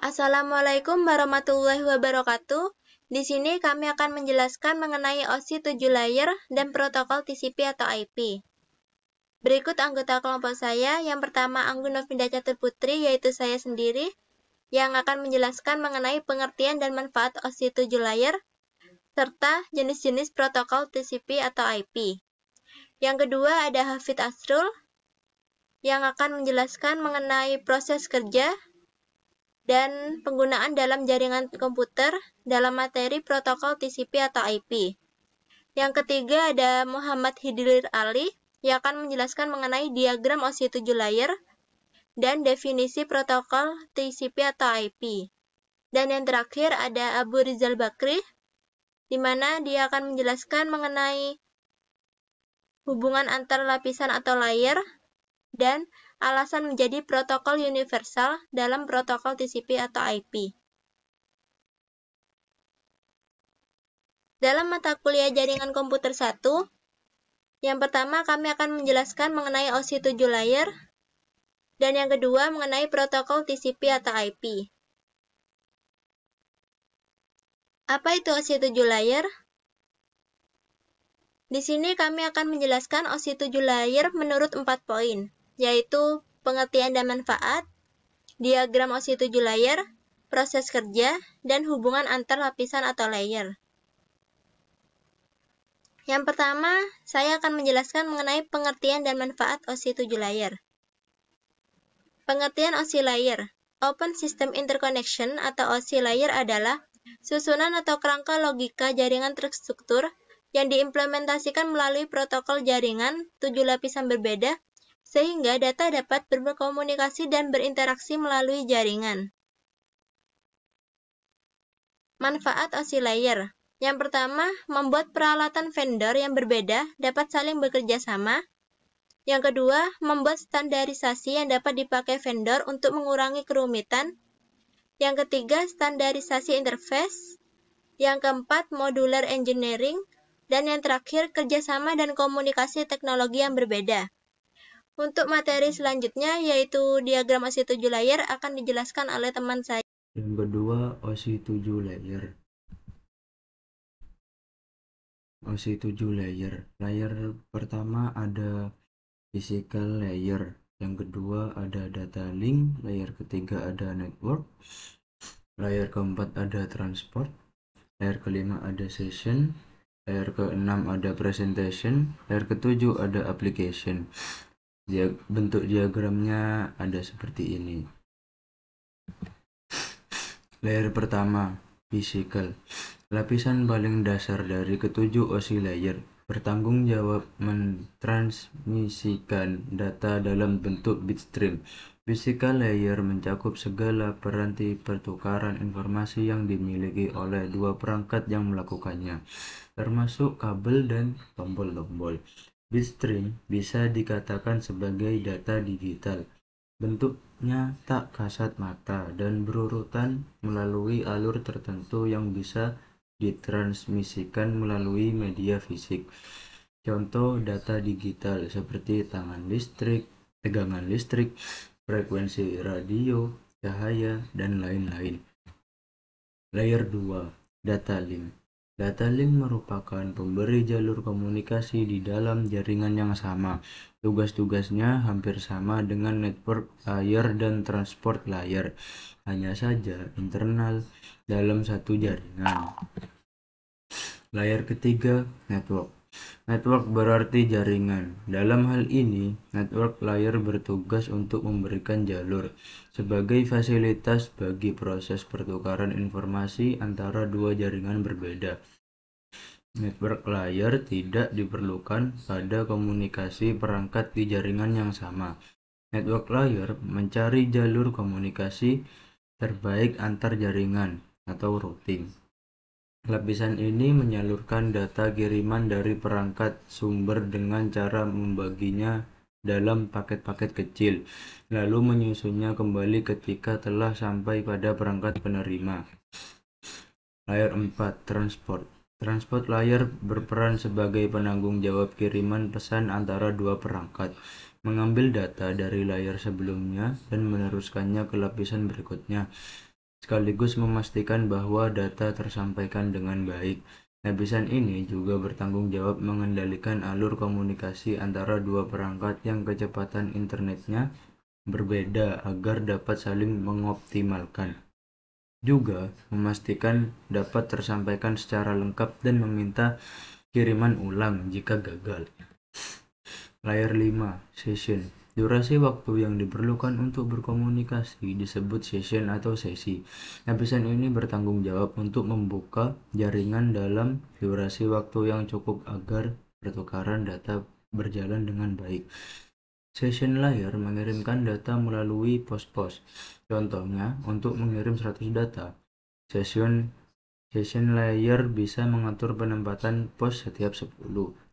Assalamualaikum warahmatullahi wabarakatuh. Di sini kami akan menjelaskan mengenai OSI 7 layer dan protokol TCP atau IP. Berikut anggota kelompok saya, yang pertama Anggun Novinda Catur Putri, yaitu saya sendiri, yang akan menjelaskan mengenai pengertian dan manfaat OSI 7 layer, serta jenis-jenis protokol TCP atau IP. Yang kedua ada Hafid Asrul, yang akan menjelaskan mengenai proses kerja dan penggunaan dalam jaringan komputer dalam materi protokol TCP atau IP. Yang ketiga ada Muhammad Hidilir Ali yang akan menjelaskan mengenai diagram OSI 7 layer dan definisi protokol TCP atau IP. Dan yang terakhir ada Abu Rizal Bakri, di mana dia akan menjelaskan mengenai hubungan antar lapisan atau layer dan alasan menjadi protokol universal dalam protokol TCP atau IP. Dalam mata kuliah jaringan komputer 1, yang pertama kami akan menjelaskan mengenai OSI 7 layer, dan yang kedua mengenai protokol TCP atau IP. Apa itu OSI 7 layer? Di sini kami akan menjelaskan OSI 7 layer menurut 4 poin yaitu pengertian dan manfaat, diagram OSI 7 layer, proses kerja, dan hubungan antar lapisan atau layer. Yang pertama, saya akan menjelaskan mengenai pengertian dan manfaat OSI 7 layer. Pengertian OSI layer Open System Interconnection atau OSI layer adalah susunan atau kerangka logika jaringan terstruktur yang diimplementasikan melalui protokol jaringan tujuh lapisan berbeda sehingga data dapat berkomunikasi dan berinteraksi melalui jaringan. Manfaat OSI Layer Yang pertama, membuat peralatan vendor yang berbeda dapat saling bekerja sama. Yang kedua, membuat standarisasi yang dapat dipakai vendor untuk mengurangi kerumitan. Yang ketiga, standarisasi interface. Yang keempat, modular engineering. Dan yang terakhir, kerjasama dan komunikasi teknologi yang berbeda. Untuk materi selanjutnya yaitu diagram OSI 7 layer akan dijelaskan oleh teman saya. Yang kedua OSI 7 layer. OSI 7 layer. Layer pertama ada physical layer, yang kedua ada data link, layer ketiga ada network, layer keempat ada transport, layer kelima ada session, layer keenam ada presentation, layer ketujuh ada application dia bentuk diagramnya ada seperti ini layer pertama physical lapisan paling dasar dari ketujuh OSI layer bertanggung jawab mentransmisikan data dalam bentuk bitstream. Physical layer mencakup segala peranti pertukaran informasi yang dimiliki oleh dua perangkat yang melakukannya, termasuk kabel dan tombol-tombol bitstream bisa dikatakan sebagai data digital. Bentuknya tak kasat mata dan berurutan melalui alur tertentu yang bisa ditransmisikan melalui media fisik. Contoh data digital seperti tangan listrik, tegangan listrik, frekuensi radio, cahaya, dan lain-lain. Layer 2, data link. Data link merupakan pemberi jalur komunikasi di dalam jaringan yang sama. Tugas-tugasnya hampir sama dengan network layer dan transport layer, hanya saja internal dalam satu jaringan. Layar ketiga, network. Network berarti jaringan. Dalam hal ini, network layer bertugas untuk memberikan jalur sebagai fasilitas bagi proses pertukaran informasi antara dua jaringan berbeda. Network layer tidak diperlukan pada komunikasi perangkat di jaringan yang sama. Network layer mencari jalur komunikasi terbaik antar jaringan atau routing lapisan ini menyalurkan data kiriman dari perangkat sumber dengan cara membaginya dalam paket-paket kecil lalu menyusunnya kembali ketika telah sampai pada perangkat penerima Layar 4 transport Transport layar berperan sebagai penanggung jawab kiriman pesan antara dua perangkat, mengambil data dari layar sebelumnya dan meneruskannya ke lapisan berikutnya sekaligus memastikan bahwa data tersampaikan dengan baik. Lapisan ini juga bertanggung jawab mengendalikan alur komunikasi antara dua perangkat yang kecepatan internetnya berbeda agar dapat saling mengoptimalkan. Juga memastikan dapat tersampaikan secara lengkap dan meminta kiriman ulang jika gagal. Layer 5 Session Durasi waktu yang diperlukan untuk berkomunikasi disebut session atau sesi. Lapisan ini bertanggung jawab untuk membuka jaringan dalam durasi waktu yang cukup agar pertukaran data berjalan dengan baik. Session layer mengirimkan data melalui pos-pos. Contohnya, untuk mengirim 100 data. Session Session layer bisa mengatur penempatan pos setiap 10.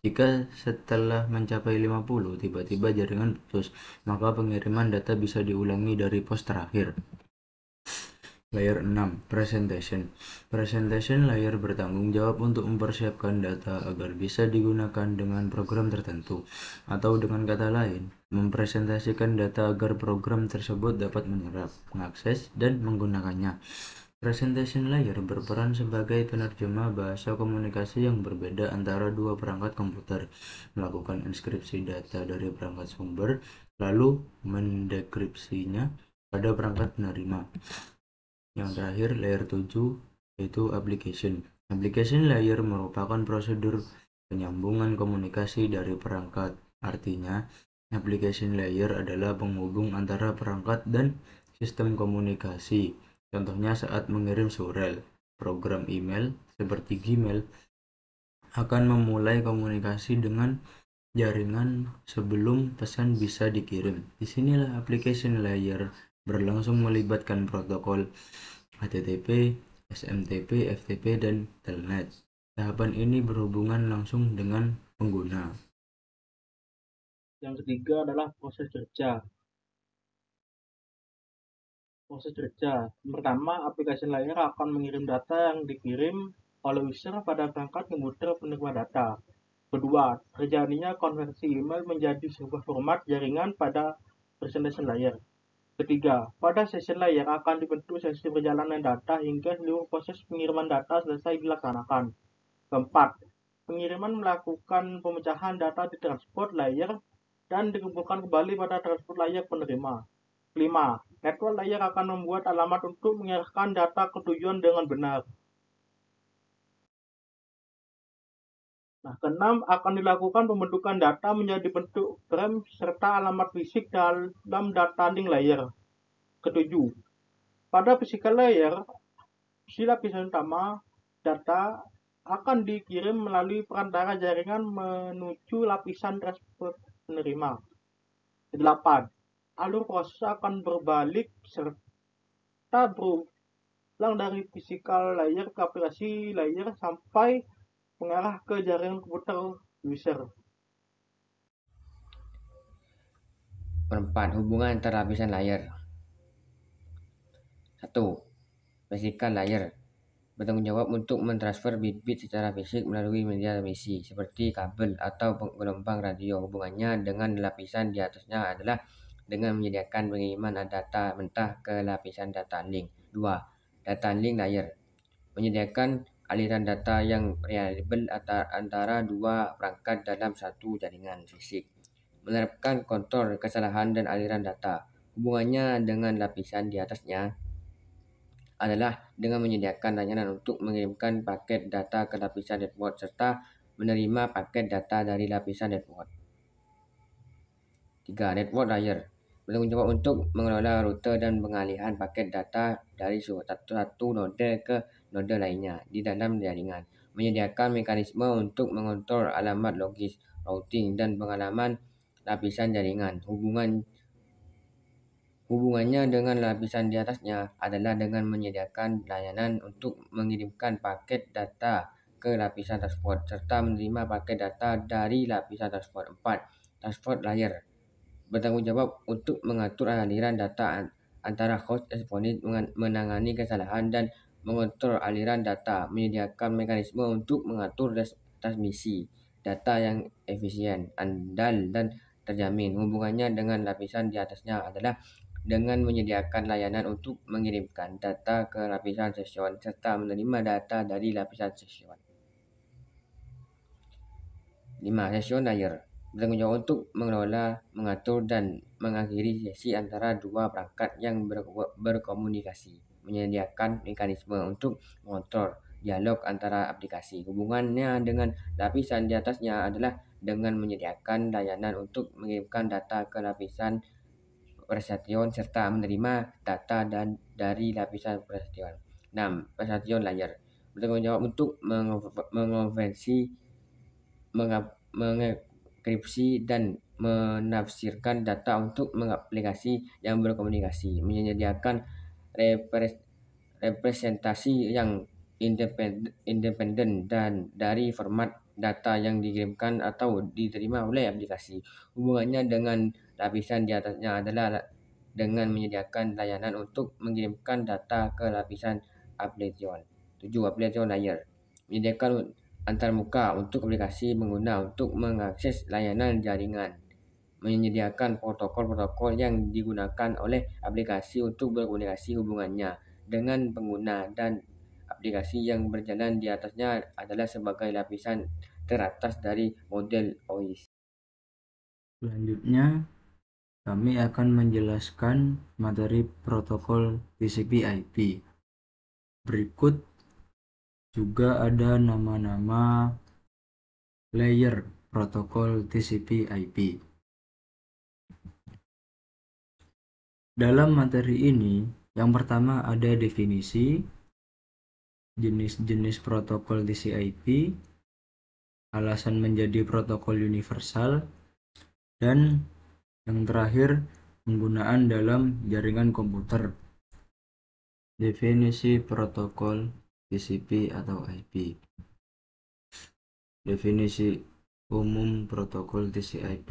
Jika setelah mencapai 50 tiba-tiba jaringan putus, maka pengiriman data bisa diulangi dari pos terakhir. Layer 6 Presentation Presentation layer bertanggung jawab untuk mempersiapkan data agar bisa digunakan dengan program tertentu atau dengan kata lain mempresentasikan data agar program tersebut dapat menyerap, mengakses, dan menggunakannya. Presentation layer berperan sebagai penerjemah bahasa komunikasi yang berbeda antara dua perangkat komputer melakukan inskripsi data dari perangkat sumber lalu mendekripsinya pada perangkat penerima yang terakhir layer 7 yaitu application application layer merupakan prosedur penyambungan komunikasi dari perangkat artinya application layer adalah penghubung antara perangkat dan sistem komunikasi Contohnya saat mengirim surel, program email seperti Gmail akan memulai komunikasi dengan jaringan sebelum pesan bisa dikirim. Disinilah application layer berlangsung melibatkan protokol HTTP, SMTP, FTP, dan Telnet. Tahapan ini berhubungan langsung dengan pengguna. Yang ketiga adalah proses kerja proses kerja. pertama, aplikasi layar akan mengirim data yang dikirim oleh user pada perangkat komputer penerima data. Kedua, terjadinya konversi email menjadi sebuah format jaringan pada presentation layer. Ketiga, pada session layer akan dibentuk sesi perjalanan data hingga seluruh proses pengiriman data selesai dilaksanakan. Keempat, pengiriman melakukan pemecahan data di transport layer dan dikumpulkan kembali pada transport layer penerima. Kelima, Network layer akan membuat alamat untuk mengarahkan data ke tujuan dengan benar. Nah, keenam akan dilakukan pembentukan data menjadi bentuk frame serta alamat fisik dalam data link layer. Ketujuh, pada physical layer, sila lapisan utama data akan dikirim melalui perantara jaringan menuju lapisan transport penerima. Delapan, alur proses akan berbalik serta berulang dari physical layer ke aplikasi layer sampai mengarah ke jaringan komputer user. Perempat, hubungan antara lapisan layer. Satu, physical layer bertanggung jawab untuk mentransfer bit-bit secara fisik melalui media transmisi seperti kabel atau gelombang radio. Hubungannya dengan lapisan di atasnya adalah dengan menyediakan pengiriman data mentah ke lapisan data link. 2. Data link layer menyediakan aliran data yang reliable antara dua perangkat dalam satu jaringan fisik. Menerapkan kontrol kesalahan dan aliran data. Hubungannya dengan lapisan di atasnya adalah dengan menyediakan layanan untuk mengirimkan paket data ke lapisan network serta menerima paket data dari lapisan network. 3. Network layer bertanggungjawab untuk mengelola router dan pengalihan paket data dari satu, satu node ke node lainnya di dalam jaringan menyediakan mekanisme untuk mengontrol alamat logis, routing dan pengalaman lapisan jaringan. Hubungan hubungannya dengan lapisan di atasnya adalah dengan menyediakan layanan untuk mengirimkan paket data ke lapisan transport serta menerima paket data dari lapisan transport 4, transport layer bertanggung jawab untuk mengatur aliran data antara host responden menangani kesalahan dan mengontrol aliran data, menyediakan mekanisme untuk mengatur transmisi data yang efisien, andal, dan terjamin. Hubungannya dengan lapisan di atasnya adalah dengan menyediakan layanan untuk mengirimkan data ke lapisan session serta menerima data dari lapisan session. 5. Session layer bertanggungjawab untuk mengelola, mengatur, dan mengakhiri sesi antara dua perangkat yang berkomunikasi, menyediakan mekanisme untuk mengontrol dialog antara aplikasi. Hubungannya dengan lapisan di atasnya adalah dengan menyediakan layanan untuk mengirimkan data ke lapisan persetion serta menerima data dan dari lapisan persetion. 6. Persetion layer bertanggungjawab untuk mengonversi mengap, menge, mendekripsi dan menafsirkan data untuk mengaplikasi yang berkomunikasi, menyediakan representasi yang independen, independen dan dari format data yang dikirimkan atau diterima oleh aplikasi. Hubungannya dengan lapisan di atasnya adalah dengan menyediakan layanan untuk mengirimkan data ke lapisan application. 7. Application layer. Menyediakan antarmuka untuk aplikasi pengguna untuk mengakses layanan jaringan, menyediakan protokol-protokol yang digunakan oleh aplikasi untuk berkomunikasi hubungannya dengan pengguna dan aplikasi yang berjalan di atasnya adalah sebagai lapisan teratas dari model OIS. Selanjutnya, kami akan menjelaskan materi protokol TCP/IP. Berikut juga ada nama-nama layer protokol TCP/IP. Dalam materi ini, yang pertama ada definisi, jenis-jenis protokol TCP/IP, alasan menjadi protokol universal, dan yang terakhir penggunaan dalam jaringan komputer. Definisi protokol TCP atau IP. Definisi umum protokol TCP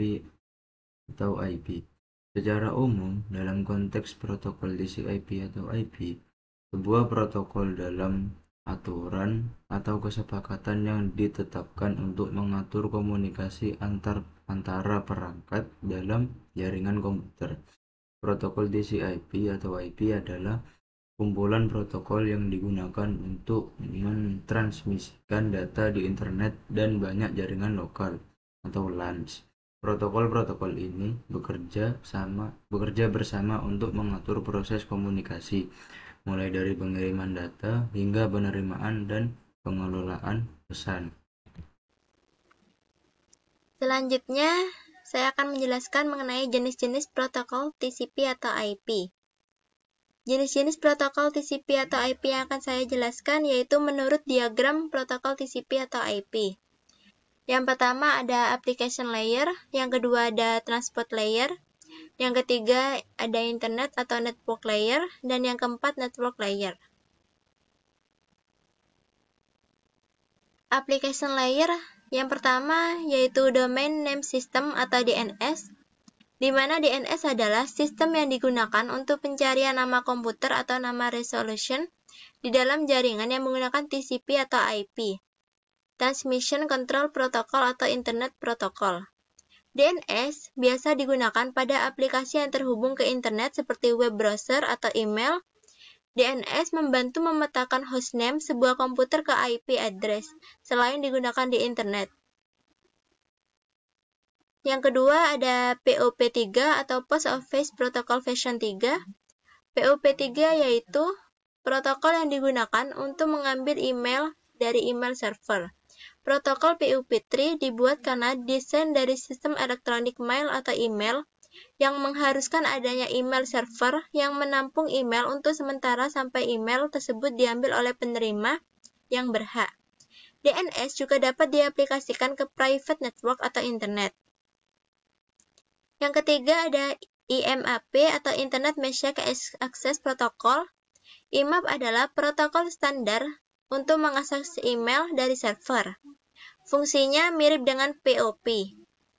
atau IP. Secara umum, dalam konteks protokol TCP atau IP, sebuah protokol dalam aturan atau kesepakatan yang ditetapkan untuk mengatur komunikasi antar antara perangkat dalam jaringan komputer. Protokol tcp atau IP adalah kumpulan protokol yang digunakan untuk mentransmisikan data di internet dan banyak jaringan lokal atau LAN. Protokol-protokol ini bekerja sama bekerja bersama untuk mengatur proses komunikasi, mulai dari pengiriman data hingga penerimaan dan pengelolaan pesan. Selanjutnya, saya akan menjelaskan mengenai jenis-jenis protokol TCP atau IP. Jenis-jenis protokol TCP atau IP yang akan saya jelaskan yaitu menurut diagram protokol TCP atau IP. Yang pertama ada application layer, yang kedua ada transport layer, yang ketiga ada internet atau network layer, dan yang keempat network layer. Application layer yang pertama yaitu domain name system atau DNS di mana DNS adalah sistem yang digunakan untuk pencarian nama komputer atau nama resolution di dalam jaringan yang menggunakan TCP atau IP, Transmission Control Protocol atau Internet Protocol. DNS biasa digunakan pada aplikasi yang terhubung ke internet seperti web browser atau email. DNS membantu memetakan hostname sebuah komputer ke IP address selain digunakan di internet. Yang kedua ada POP3 atau Post Office Protocol Version 3. POP3 yaitu protokol yang digunakan untuk mengambil email dari email server. Protokol POP3 dibuat karena desain dari sistem elektronik mail atau email yang mengharuskan adanya email server yang menampung email untuk sementara sampai email tersebut diambil oleh penerima yang berhak. DNS juga dapat diaplikasikan ke private network atau internet. Yang ketiga ada IMAP atau Internet Message Access Protocol. IMAP adalah protokol standar untuk mengakses email dari server. Fungsinya mirip dengan POP.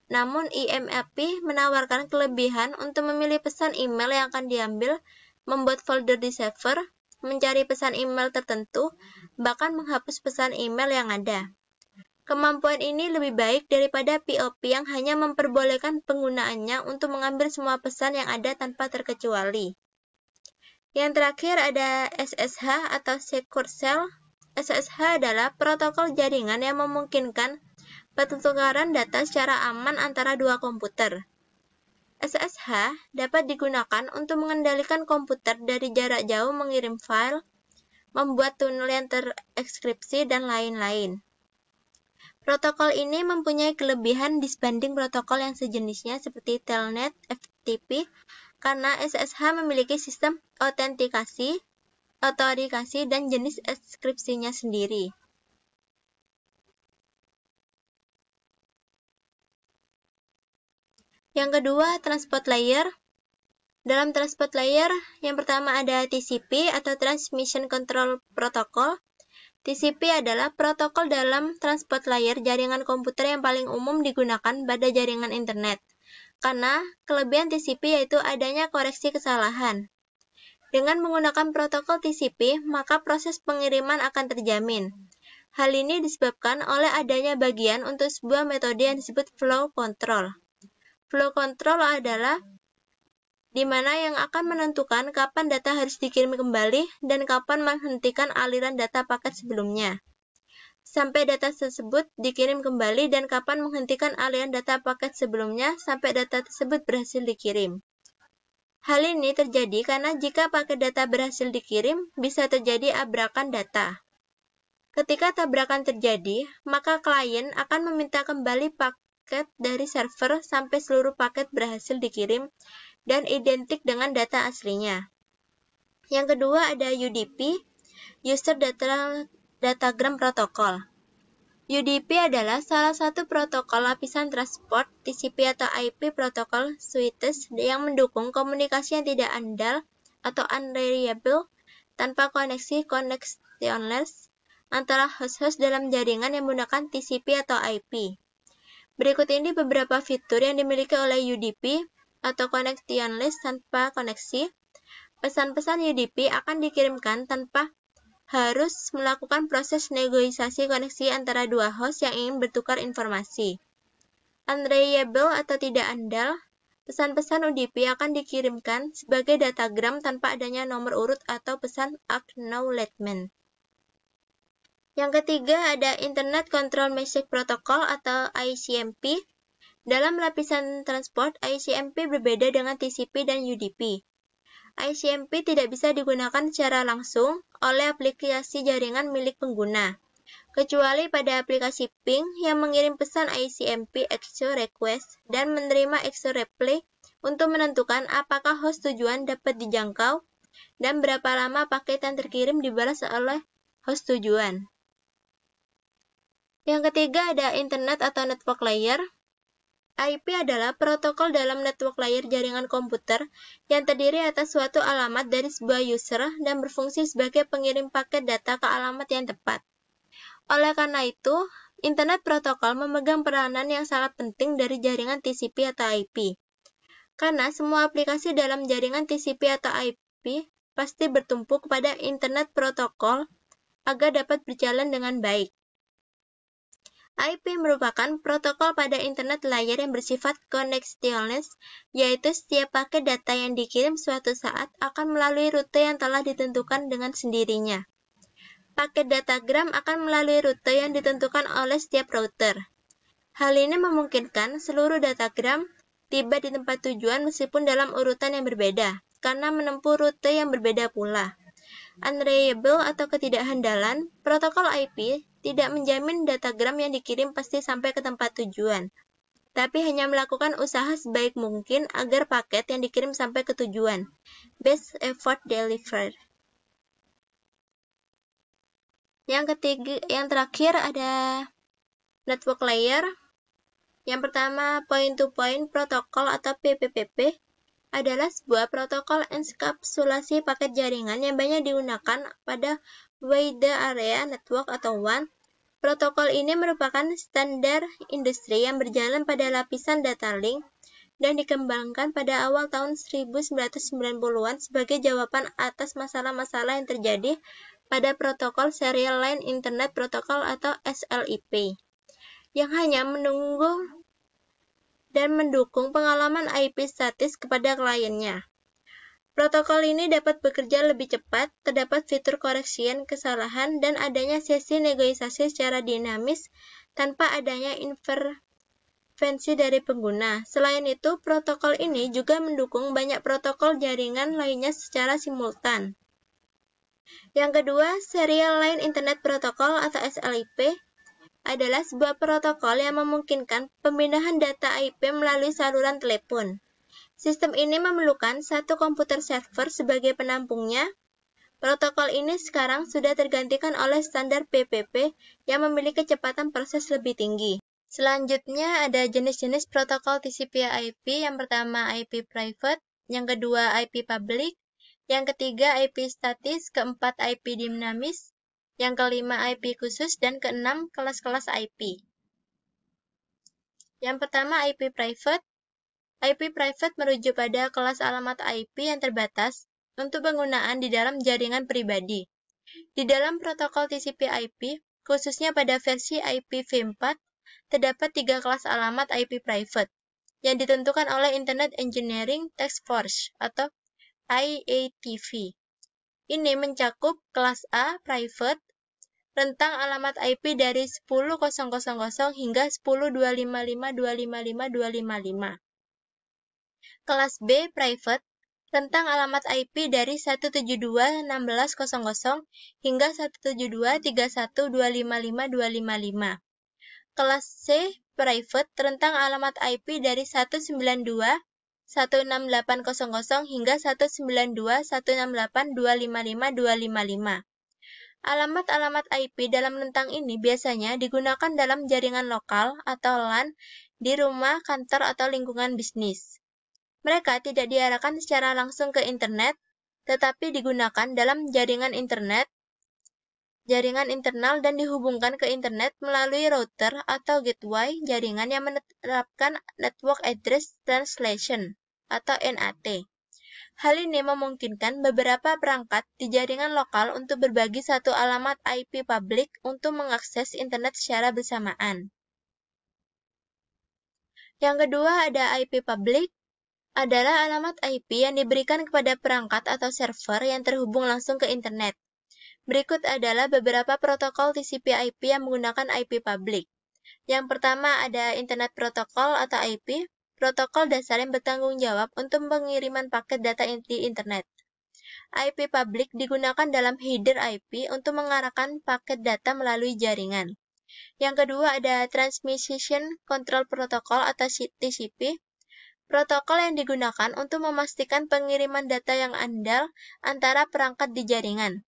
Namun IMAP menawarkan kelebihan untuk memilih pesan email yang akan diambil, membuat folder di server, mencari pesan email tertentu, bahkan menghapus pesan email yang ada. Kemampuan ini lebih baik daripada POP yang hanya memperbolehkan penggunaannya untuk mengambil semua pesan yang ada tanpa terkecuali. Yang terakhir ada SSH atau Secure Shell. SSH adalah protokol jaringan yang memungkinkan pertukaran data secara aman antara dua komputer. SSH dapat digunakan untuk mengendalikan komputer dari jarak jauh mengirim file, membuat tunnel yang terekskripsi, dan lain-lain. Protokol ini mempunyai kelebihan disbanding protokol yang sejenisnya seperti Telnet, FTP, karena SSH memiliki sistem autentikasi, otorikasi, dan jenis skripsinya sendiri. Yang kedua, transport layer. Dalam transport layer, yang pertama ada TCP atau Transmission Control Protocol, TCP adalah protokol dalam transport layer jaringan komputer yang paling umum digunakan pada jaringan internet. Karena kelebihan TCP yaitu adanya koreksi kesalahan. Dengan menggunakan protokol TCP, maka proses pengiriman akan terjamin. Hal ini disebabkan oleh adanya bagian untuk sebuah metode yang disebut flow control. Flow control adalah di mana yang akan menentukan kapan data harus dikirim kembali dan kapan menghentikan aliran data paket sebelumnya. Sampai data tersebut dikirim kembali dan kapan menghentikan aliran data paket sebelumnya sampai data tersebut berhasil dikirim. Hal ini terjadi karena jika paket data berhasil dikirim, bisa terjadi abrakan data. Ketika tabrakan terjadi, maka klien akan meminta kembali paket paket dari server sampai seluruh paket berhasil dikirim dan identik dengan data aslinya. Yang kedua ada UDP, User Data Datagram Protocol. UDP adalah salah satu protokol lapisan transport TCP atau IP protokol suites yang mendukung komunikasi yang tidak andal atau unreliable tanpa koneksi connectionless antara host-host dalam jaringan yang menggunakan TCP atau IP. Berikut ini beberapa fitur yang dimiliki oleh UDP atau Connection List tanpa koneksi. Pesan-pesan UDP akan dikirimkan tanpa harus melakukan proses negosiasi koneksi antara dua host yang ingin bertukar informasi. Unreliable atau tidak andal, pesan-pesan UDP akan dikirimkan sebagai datagram tanpa adanya nomor urut atau pesan acknowledgement. Yang ketiga ada Internet Control Message Protocol atau ICMP. Dalam lapisan transport, ICMP berbeda dengan TCP dan UDP. ICMP tidak bisa digunakan secara langsung oleh aplikasi jaringan milik pengguna, kecuali pada aplikasi ping yang mengirim pesan ICMP EXO request dan menerima EXO reply untuk menentukan apakah host tujuan dapat dijangkau dan berapa lama paket yang terkirim dibalas oleh host tujuan. Yang ketiga ada internet atau network layer. IP adalah protokol dalam network layer jaringan komputer yang terdiri atas suatu alamat dari sebuah user dan berfungsi sebagai pengirim paket data ke alamat yang tepat. Oleh karena itu, internet protokol memegang peranan yang sangat penting dari jaringan TCP atau IP. Karena semua aplikasi dalam jaringan TCP atau IP pasti bertumpu kepada internet protokol agar dapat berjalan dengan baik. IP merupakan protokol pada internet layar yang bersifat connectionless, yaitu setiap paket data yang dikirim suatu saat akan melalui rute yang telah ditentukan dengan sendirinya. Paket datagram akan melalui rute yang ditentukan oleh setiap router. Hal ini memungkinkan seluruh datagram tiba di tempat tujuan meskipun dalam urutan yang berbeda, karena menempuh rute yang berbeda pula unreliable atau ketidakhandalan, protokol IP tidak menjamin datagram yang dikirim pasti sampai ke tempat tujuan, tapi hanya melakukan usaha sebaik mungkin agar paket yang dikirim sampai ke tujuan. Best effort delivered. Yang ketiga, yang terakhir ada network layer. Yang pertama point to point protokol atau PPPP adalah sebuah protokol enkapsulasi paket jaringan yang banyak digunakan pada Wide Area Network atau WAN. Protokol ini merupakan standar industri yang berjalan pada lapisan data link dan dikembangkan pada awal tahun 1990-an sebagai jawaban atas masalah-masalah yang terjadi pada protokol Serial Line Internet Protocol atau SLIP yang hanya menunggu dan mendukung pengalaman IP statis kepada kliennya. Protokol ini dapat bekerja lebih cepat, terdapat fitur koreksian kesalahan, dan adanya sesi negosiasi secara dinamis tanpa adanya intervensi dari pengguna. Selain itu, protokol ini juga mendukung banyak protokol jaringan lainnya secara simultan. Yang kedua, Serial Line Internet Protocol atau SLIP adalah sebuah protokol yang memungkinkan pemindahan data IP melalui saluran telepon. Sistem ini memerlukan satu komputer server sebagai penampungnya. Protokol ini sekarang sudah tergantikan oleh standar PPP yang memiliki kecepatan proses lebih tinggi. Selanjutnya ada jenis-jenis protokol TCP/IP. Yang pertama IP private, yang kedua IP public, yang ketiga IP statis, keempat IP dinamis, yang kelima IP khusus, dan keenam kelas-kelas IP. Yang pertama IP private. IP private merujuk pada kelas alamat IP yang terbatas untuk penggunaan di dalam jaringan pribadi. Di dalam protokol TCP/IP, khususnya pada versi IPv4, terdapat tiga kelas alamat IP private yang ditentukan oleh Internet Engineering Task Force atau IATV. Ini mencakup kelas A private, rentang alamat IP dari 10000 hingga 10255255255. Kelas B private rentang alamat IP dari 172.16.00 hingga 172.31.255.255. Kelas C private rentang alamat IP dari 192 hingga 192 Alamat-alamat IP dalam rentang ini biasanya digunakan dalam jaringan lokal atau LAN di rumah, kantor, atau lingkungan bisnis. Mereka tidak diarahkan secara langsung ke internet, tetapi digunakan dalam jaringan internet, jaringan internal dan dihubungkan ke internet melalui router atau gateway jaringan yang menerapkan Network Address Translation atau NAT. Hal ini memungkinkan beberapa perangkat di jaringan lokal untuk berbagi satu alamat IP publik untuk mengakses internet secara bersamaan. Yang kedua ada IP publik, adalah alamat IP yang diberikan kepada perangkat atau server yang terhubung langsung ke internet. Berikut adalah beberapa protokol TCP/IP yang menggunakan IP publik. Yang pertama ada Internet Protocol atau IP protokol dasar yang bertanggung jawab untuk pengiriman paket data di internet. IP public digunakan dalam header IP untuk mengarahkan paket data melalui jaringan. Yang kedua ada Transmission Control Protocol atau TCP, protokol yang digunakan untuk memastikan pengiriman data yang andal antara perangkat di jaringan.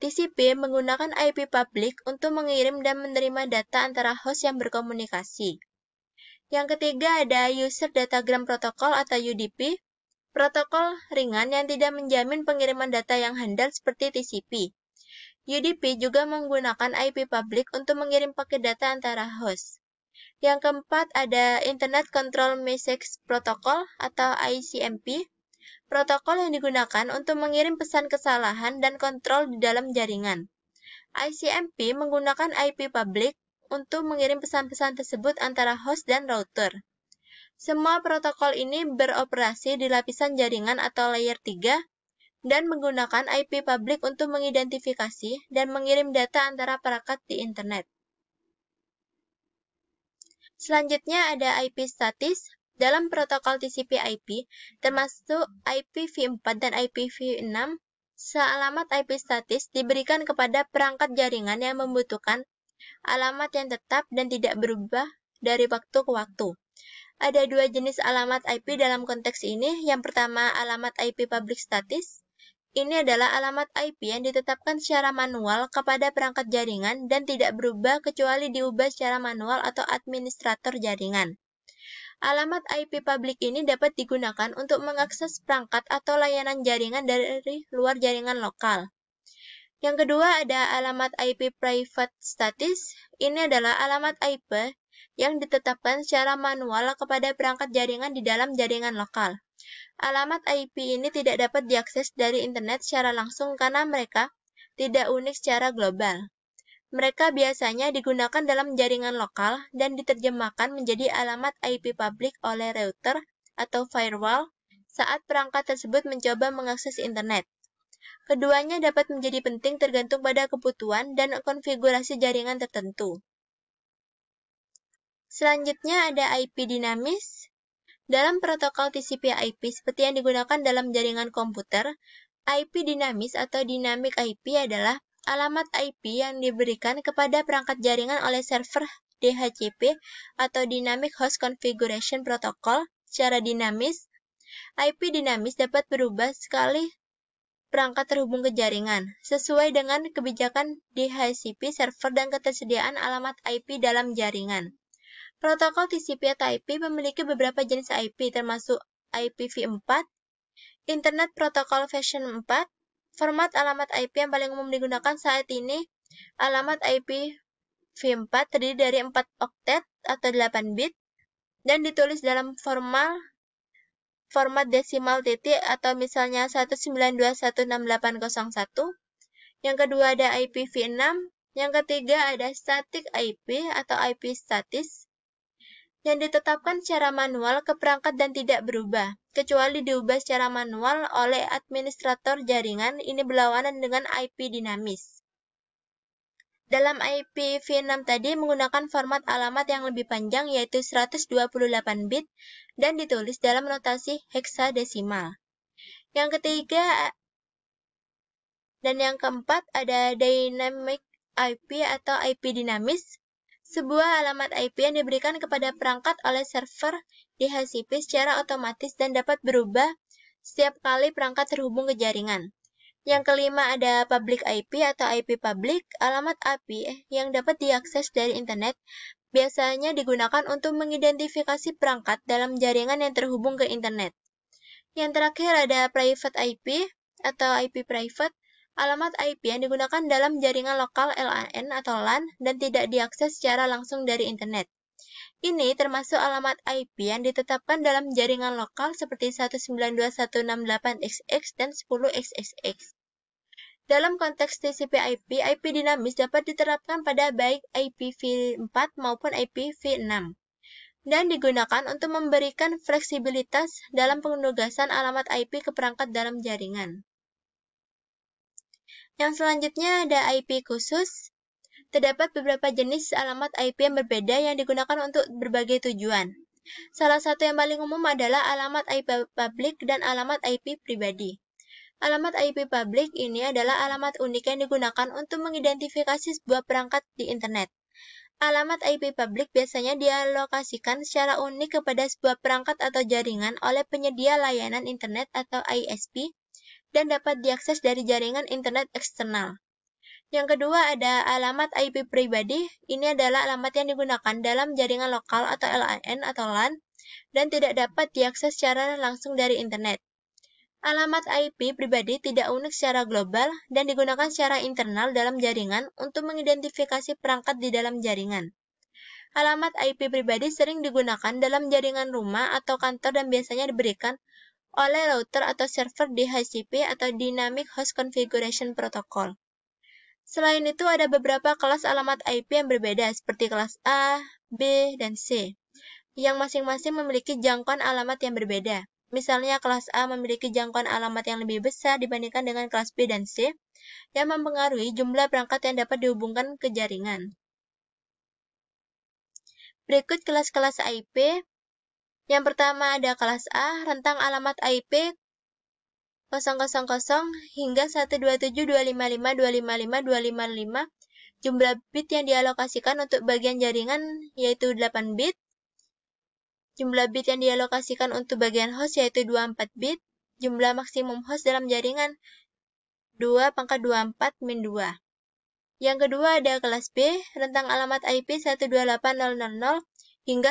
TCP menggunakan IP public untuk mengirim dan menerima data antara host yang berkomunikasi. Yang ketiga ada User Datagram Protocol atau UDP, protokol ringan yang tidak menjamin pengiriman data yang handal seperti TCP. UDP juga menggunakan IP public untuk mengirim paket data antara host. Yang keempat ada Internet Control Message Protocol atau ICMP, protokol yang digunakan untuk mengirim pesan kesalahan dan kontrol di dalam jaringan. ICMP menggunakan IP public untuk mengirim pesan-pesan tersebut antara host dan router. Semua protokol ini beroperasi di lapisan jaringan atau layer 3 dan menggunakan IP publik untuk mengidentifikasi dan mengirim data antara perangkat di internet. Selanjutnya ada IP statis. Dalam protokol TCP/IP, termasuk IPv4 dan IPv6, sealamat IP statis diberikan kepada perangkat jaringan yang membutuhkan Alamat yang tetap dan tidak berubah dari waktu ke waktu. Ada dua jenis alamat IP dalam konteks ini. Yang pertama, alamat IP public status. Ini adalah alamat IP yang ditetapkan secara manual kepada perangkat jaringan dan tidak berubah kecuali diubah secara manual atau administrator jaringan. Alamat IP publik ini dapat digunakan untuk mengakses perangkat atau layanan jaringan dari luar jaringan lokal. Yang kedua ada alamat IP private status. Ini adalah alamat IP yang ditetapkan secara manual kepada perangkat jaringan di dalam jaringan lokal. Alamat IP ini tidak dapat diakses dari internet secara langsung karena mereka tidak unik secara global. Mereka biasanya digunakan dalam jaringan lokal dan diterjemahkan menjadi alamat IP publik oleh router atau firewall saat perangkat tersebut mencoba mengakses internet. Keduanya dapat menjadi penting tergantung pada kebutuhan dan konfigurasi jaringan tertentu. Selanjutnya ada IP dinamis. Dalam protokol TCP/IP seperti yang digunakan dalam jaringan komputer, IP dinamis atau dynamic IP adalah alamat IP yang diberikan kepada perangkat jaringan oleh server DHCP atau Dynamic Host Configuration Protocol secara dinamis. IP dinamis dapat berubah sekali perangkat terhubung ke jaringan, sesuai dengan kebijakan DHCP server dan ketersediaan alamat IP dalam jaringan. Protokol TCP atau IP memiliki beberapa jenis IP, termasuk IPv4, Internet Protocol Version 4, format alamat IP yang paling umum digunakan saat ini, alamat IP 4 terdiri dari 4 oktet atau 8 bit dan ditulis dalam formal format desimal titik atau misalnya 192.16801. Yang kedua ada IPv6. Yang ketiga ada static IP atau IP statis yang ditetapkan secara manual ke perangkat dan tidak berubah, kecuali diubah secara manual oleh administrator jaringan ini berlawanan dengan IP dinamis. Dalam IPv6 tadi menggunakan format alamat yang lebih panjang yaitu 128 bit dan ditulis dalam notasi heksadesimal. Yang ketiga dan yang keempat ada dynamic IP atau IP dinamis, sebuah alamat IP yang diberikan kepada perangkat oleh server di HCP secara otomatis dan dapat berubah setiap kali perangkat terhubung ke jaringan. Yang kelima ada public IP atau IP public, alamat IP eh, yang dapat diakses dari internet biasanya digunakan untuk mengidentifikasi perangkat dalam jaringan yang terhubung ke internet. Yang terakhir ada private IP atau IP private, alamat IP yang digunakan dalam jaringan lokal LAN atau LAN dan tidak diakses secara langsung dari internet. Ini termasuk alamat IP yang ditetapkan dalam jaringan lokal seperti 192.168.xx dan 10.xxx. Dalam konteks TCP/IP, IP dinamis dapat diterapkan pada baik IPv4 maupun IPv6 dan digunakan untuk memberikan fleksibilitas dalam penugasan alamat IP ke perangkat dalam jaringan. Yang selanjutnya ada IP khusus. Terdapat beberapa jenis alamat IP yang berbeda yang digunakan untuk berbagai tujuan. Salah satu yang paling umum adalah alamat IP publik dan alamat IP pribadi. Alamat IP publik ini adalah alamat unik yang digunakan untuk mengidentifikasi sebuah perangkat di internet. Alamat IP publik biasanya dialokasikan secara unik kepada sebuah perangkat atau jaringan oleh penyedia layanan internet atau ISP dan dapat diakses dari jaringan internet eksternal. Yang kedua ada alamat IP pribadi. Ini adalah alamat yang digunakan dalam jaringan lokal atau LAN atau LAN dan tidak dapat diakses secara langsung dari internet. Alamat IP pribadi tidak unik secara global dan digunakan secara internal dalam jaringan untuk mengidentifikasi perangkat di dalam jaringan. Alamat IP pribadi sering digunakan dalam jaringan rumah atau kantor dan biasanya diberikan oleh router atau server DHCP atau Dynamic Host Configuration Protocol. Selain itu, ada beberapa kelas alamat IP yang berbeda, seperti kelas A, B, dan C, yang masing-masing memiliki jangkauan alamat yang berbeda. Misalnya kelas A memiliki jangkauan alamat yang lebih besar dibandingkan dengan kelas B dan C, yang mempengaruhi jumlah perangkat yang dapat dihubungkan ke jaringan. Berikut kelas-kelas IP, Yang pertama ada kelas A, rentang alamat IP 000 hingga 127.255.255.255, jumlah bit yang dialokasikan untuk bagian jaringan yaitu 8 bit, Jumlah bit yang dialokasikan untuk bagian host yaitu 24 bit. Jumlah maksimum host dalam jaringan 2 pangkat 24 min 2. Yang kedua ada kelas B, rentang alamat IP 128.0.0 hingga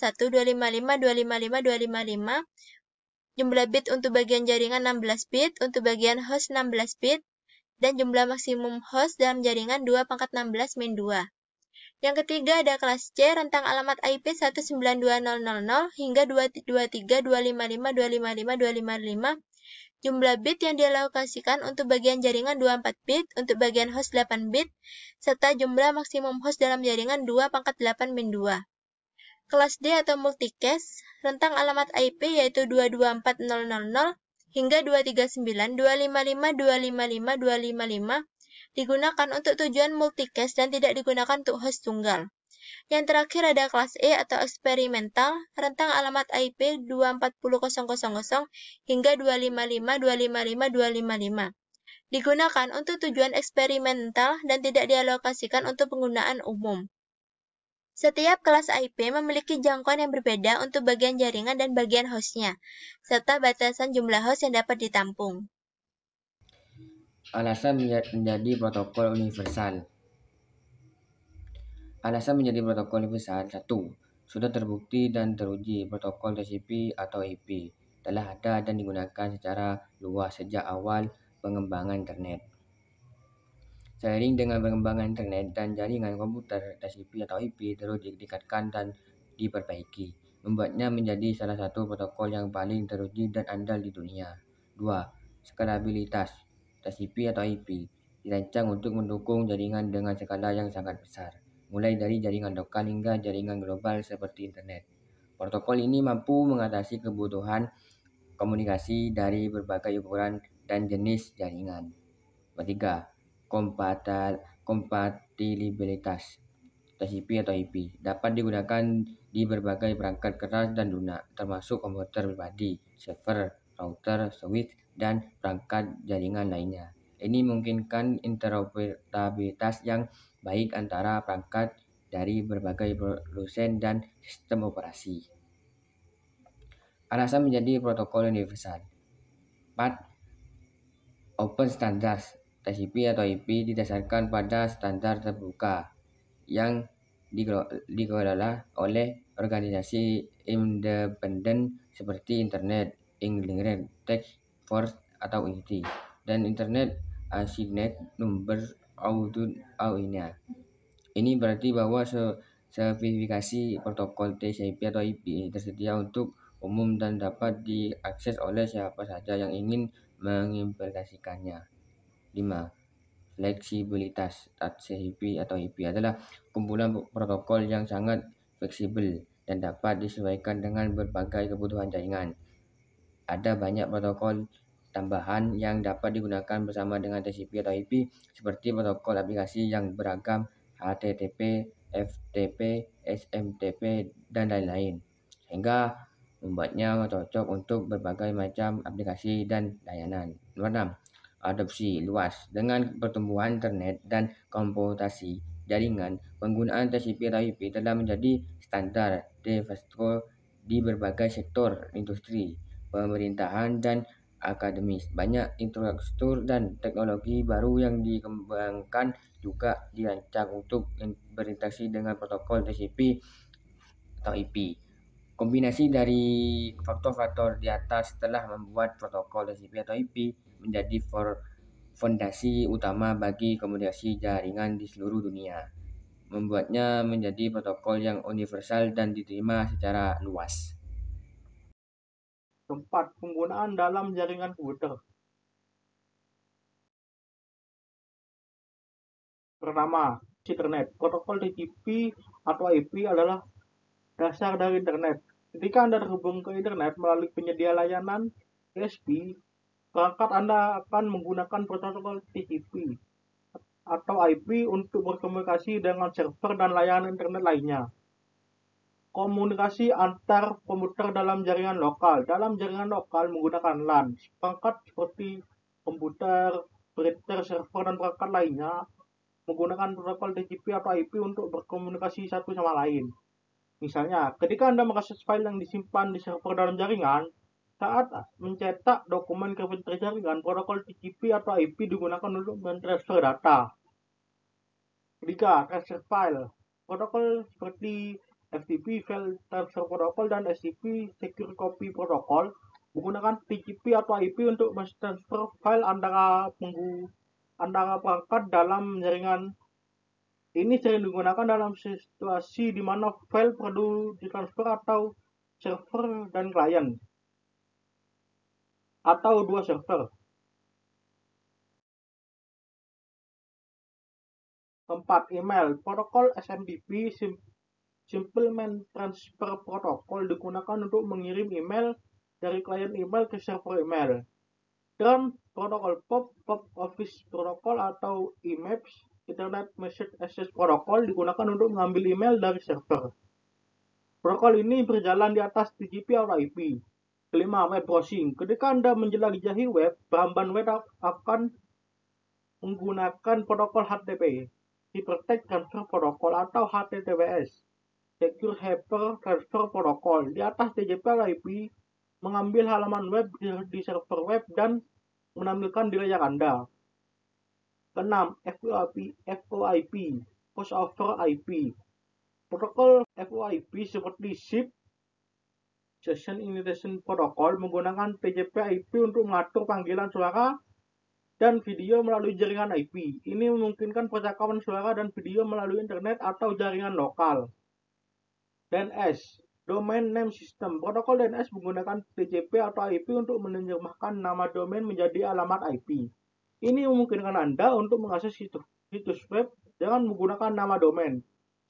191.255.255.255. Jumlah bit untuk bagian jaringan 16 bit, untuk bagian host 16 bit, dan jumlah maksimum host dalam jaringan 2 pangkat 16 min 2. Yang ketiga ada kelas C, rentang alamat IP 192.000 hingga 223.255.255.255. Jumlah bit yang dialokasikan untuk bagian jaringan 24 bit, untuk bagian host 8 bit, serta jumlah maksimum host dalam jaringan 2 pangkat 8 min 2. Kelas D atau multicast, rentang alamat IP yaitu 224.000 hingga 239.255.255, digunakan untuk tujuan multicast dan tidak digunakan untuk host tunggal. Yang terakhir ada kelas E atau eksperimental, rentang alamat IP 240.000 hingga 255.255.255. Digunakan untuk tujuan eksperimental dan tidak dialokasikan untuk penggunaan umum. Setiap kelas IP memiliki jangkauan yang berbeda untuk bagian jaringan dan bagian hostnya, serta batasan jumlah host yang dapat ditampung. Alasan menjadi protokol universal. Alasan menjadi protokol universal satu sudah terbukti dan teruji protokol TCP atau IP telah ada dan digunakan secara luas sejak awal pengembangan internet. Seiring dengan pengembangan internet dan jaringan komputer, TCP atau IP terus ditingkatkan dan diperbaiki, membuatnya menjadi salah satu protokol yang paling teruji dan andal di dunia. 2. Skalabilitas TCP atau IP, dirancang untuk mendukung jaringan dengan skala yang sangat besar, mulai dari jaringan lokal hingga jaringan global seperti internet. Protokol ini mampu mengatasi kebutuhan komunikasi dari berbagai ukuran dan jenis jaringan. Ketiga, kompatibilitas TCP atau IP dapat digunakan di berbagai perangkat keras dan lunak, termasuk komputer pribadi, server, router, switch, dan perangkat jaringan lainnya. Ini memungkinkan interoperabilitas yang baik antara perangkat dari berbagai produsen dan sistem operasi. Alasan menjadi protokol universal. 4. Open Standards TCP atau IP didasarkan pada standar terbuka yang dikelola oleh organisasi independen seperti Internet Engineering Tech force atau IT dan internet asinet number output AUINA. Ini berarti bahwa se sertifikasi protokol TCP atau IP tersedia untuk umum dan dapat diakses oleh siapa saja yang ingin mengimplementasikannya. 5 fleksibilitas TCP atau IP adalah kumpulan protokol yang sangat fleksibel dan dapat disesuaikan dengan berbagai kebutuhan jaringan. Ada banyak protokol tambahan yang dapat digunakan bersama dengan TCP atau IP seperti protokol aplikasi yang beragam HTTP, FTP, SMTP, dan lain-lain. Sehingga membuatnya cocok untuk berbagai macam aplikasi dan layanan. Nomor 6. Adopsi luas. Dengan pertumbuhan internet dan komputasi jaringan, penggunaan TCP atau IP telah menjadi standar di berbagai sektor industri pemerintahan, dan akademis. Banyak infrastruktur dan teknologi baru yang dikembangkan juga dirancang untuk berinteraksi dengan protokol TCP atau IP. Kombinasi dari faktor-faktor di atas telah membuat protokol TCP atau IP menjadi fondasi utama bagi komunikasi jaringan di seluruh dunia membuatnya menjadi protokol yang universal dan diterima secara luas tempat penggunaan dalam jaringan komputer pertama internet protokol TCP atau IP adalah dasar dari internet ketika anda terhubung ke internet melalui penyedia layanan ISP perangkat anda akan menggunakan protokol TCP atau IP untuk berkomunikasi dengan server dan layanan internet lainnya komunikasi antar komputer dalam jaringan lokal. Dalam jaringan lokal menggunakan LAN. Perangkat seperti komputer, printer, server, dan perangkat lainnya menggunakan protokol TCP atau IP untuk berkomunikasi satu sama lain. Misalnya, ketika Anda mengakses file yang disimpan di server dalam jaringan, saat mencetak dokumen ke printer jaringan, protokol TCP atau IP digunakan untuk mentransfer data. Ketika transfer file. Protokol seperti FTP File Transfer Protocol dan SCP Secure Copy Protocol menggunakan TCP atau IP untuk mentransfer file antara penggu antara perangkat dalam jaringan ini sering digunakan dalam situasi di mana file perlu ditransfer atau server dan klien atau dua server. Keempat, email. Protokol SMTP Simpleman Transfer Protocol digunakan untuk mengirim email dari klien email ke server email. Dan protokol POP, POP Office Protocol atau IMAPS, Internet Message Access Protocol digunakan untuk mengambil email dari server. Protokol ini berjalan di atas TCP atau IP. Kelima, web browsing. Ketika Anda menjelajahi web, bahan-bahan web akan menggunakan protokol HTTP, Hypertext Transfer Protocol atau HTTPS. Secure Hyper Transfer Protocol. Di atas TCP IP mengambil halaman web di, server web dan menampilkan di layar Anda. Keenam, FOIP, FOIP, Post Over IP. Protokol FOIP seperti SIP, Session Invitation Protocol menggunakan TCP/IP untuk mengatur panggilan suara dan video melalui jaringan IP. Ini memungkinkan percakapan suara dan video melalui internet atau jaringan lokal. DNS Domain Name System. Protokol DNS menggunakan TCP atau IP untuk menerjemahkan nama domain menjadi alamat IP. Ini memungkinkan Anda untuk mengakses situs, situs web dengan menggunakan nama domain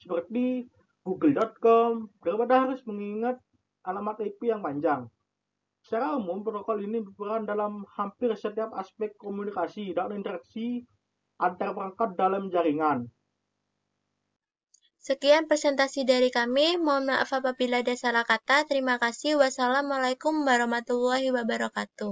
seperti google.com daripada harus mengingat alamat IP yang panjang. Secara umum, protokol ini berperan dalam hampir setiap aspek komunikasi dan interaksi antar perangkat dalam jaringan. Sekian presentasi dari kami. Mohon maaf apabila ada salah kata. Terima kasih. Wassalamualaikum warahmatullahi wabarakatuh.